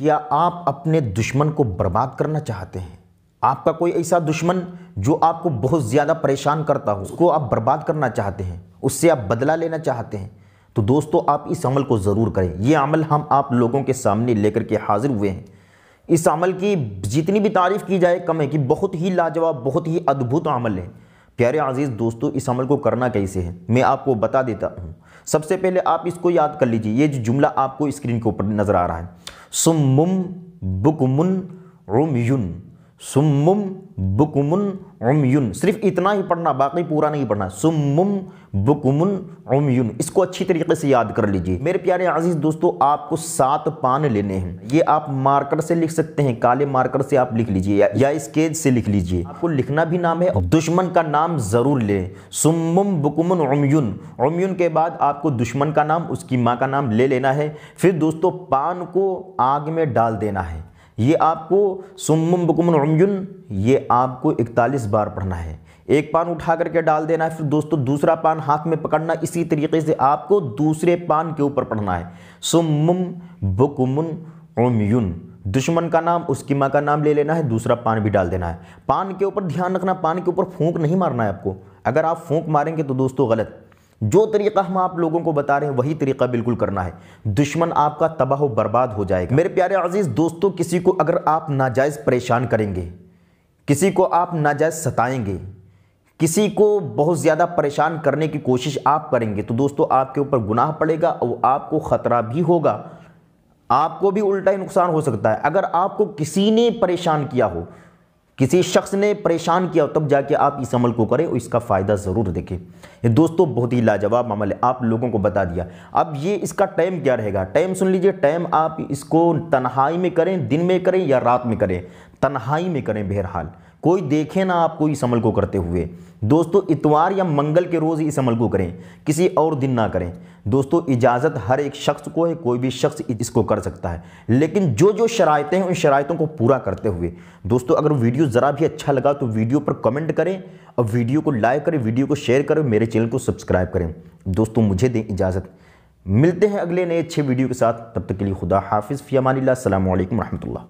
क्या आप अपने दुश्मन को बर्बाद करना चाहते हैं आपका कोई ऐसा दुश्मन जो आपको बहुत ज़्यादा परेशान करता हो उसको आप बर्बाद करना चाहते हैं उससे आप बदला लेना चाहते हैं तो दोस्तों आप इस अमल को ज़रूर करें ये अमल हम आप लोगों के सामने लेकर के हाजिर हुए हैं इस अमल की जितनी भी तारीफ़ की जाए कम है कि बहुत ही लाजवाब बहुत ही अद्भुत अमल है प्यारे आज़ीज़ दोस्तों इस अमल को करना कैसे है मैं आपको बता देता हूँ सबसे पहले आप इसको याद कर लीजिए ये जो जुमला आपको स्क्रीन के ऊपर नज़र आ रहा है summum bukumun rumyun सुम्मुम बुकुमुन उमयुन सिर्फ इतना ही पढ़ना बाकी पूरा नहीं पढ़ना सुम्मुम बुकुमुन उमयुन इसको अच्छी तरीके से याद कर लीजिए मेरे प्यारे आजीज़ दोस्तों आपको सात पान लेने हैं ये आप मार्कर से लिख सकते हैं काले मार्कर से आप लिख लीजिए या, या स्केच से लिख लीजिए आपको लिखना भी नाम है दुश्मन का नाम ज़रूर लें सुम्मुम बुकुमुन उमयुन उमयुन के बाद आपको दुश्मन का नाम उसकी माँ का नाम ले लेना है फिर दोस्तों पान को आग में डाल देना है ये आपको सुमुम बकुमन उमयुन ये आपको इकतालीस बार पढ़ना है एक पान उठा करके डाल देना है फिर दोस्तों दूसरा पान हाथ में पकड़ना इसी तरीके से आपको दूसरे पान के ऊपर पढ़ना है सुमुम बकुमन रमयुन दुश्मन का नाम उसकी माँ का नाम ले लेना है दूसरा पान भी डाल देना है पान के ऊपर ध्यान रखना पान के ऊपर फूंक नहीं मारना है आपको अगर आप फूंक मारेंगे तो दोस्तों गलत जो तरीका हम आप लोगों को बता रहे हैं वही तरीका बिल्कुल करना है दुश्मन आपका तबाह बर्बाद हो जाएगा मेरे प्यारे अजीज दोस्तों किसी को अगर आप नाजायज़ परेशान करेंगे किसी को आप नाजायज़ सताएंगे किसी को बहुत ज़्यादा परेशान करने की कोशिश आप करेंगे तो दोस्तों आपके ऊपर गुनाह पड़ेगा और आपको ख़तरा भी होगा आपको भी उल्टा ही नुकसान हो सकता है अगर आपको किसी ने परेशान किया हो किसी शख्स ने परेशान किया तब जाके आप इस अमल को करें और इसका फ़ायदा ज़रूर देखें ये दोस्तों बहुत ही लाजवाब अमल है आप लोगों को बता दिया अब ये इसका टाइम क्या रहेगा टाइम सुन लीजिए टाइम आप इसको तन्हाई में करें दिन में करें या रात में करें तन्हाई में करें बहरहाल कोई देखे ना आपको इस अमल को करते हुए दोस्तों इतवार या मंगल के रोज़ इस अमल को करें किसी और दिन ना करें दोस्तों इजाज़त हर एक शख्स को है कोई भी शख्स इसको कर सकता है लेकिन जो जो शरातें हैं उन शरायतों को पूरा करते हुए दोस्तों अगर वीडियो ज़रा भी अच्छा लगा तो वीडियो पर कमेंट करें और वीडियो को लाइक करें वीडियो को शेयर करें मेरे चैनल को सब्सक्राइब करें दोस्तों मुझे दें इजाज़त मिलते हैं अगले नए अच्छे वीडियो के साथ तब तक के लिए खुदा हाफिज़ फ़ियामानी अल्लाम वरहमल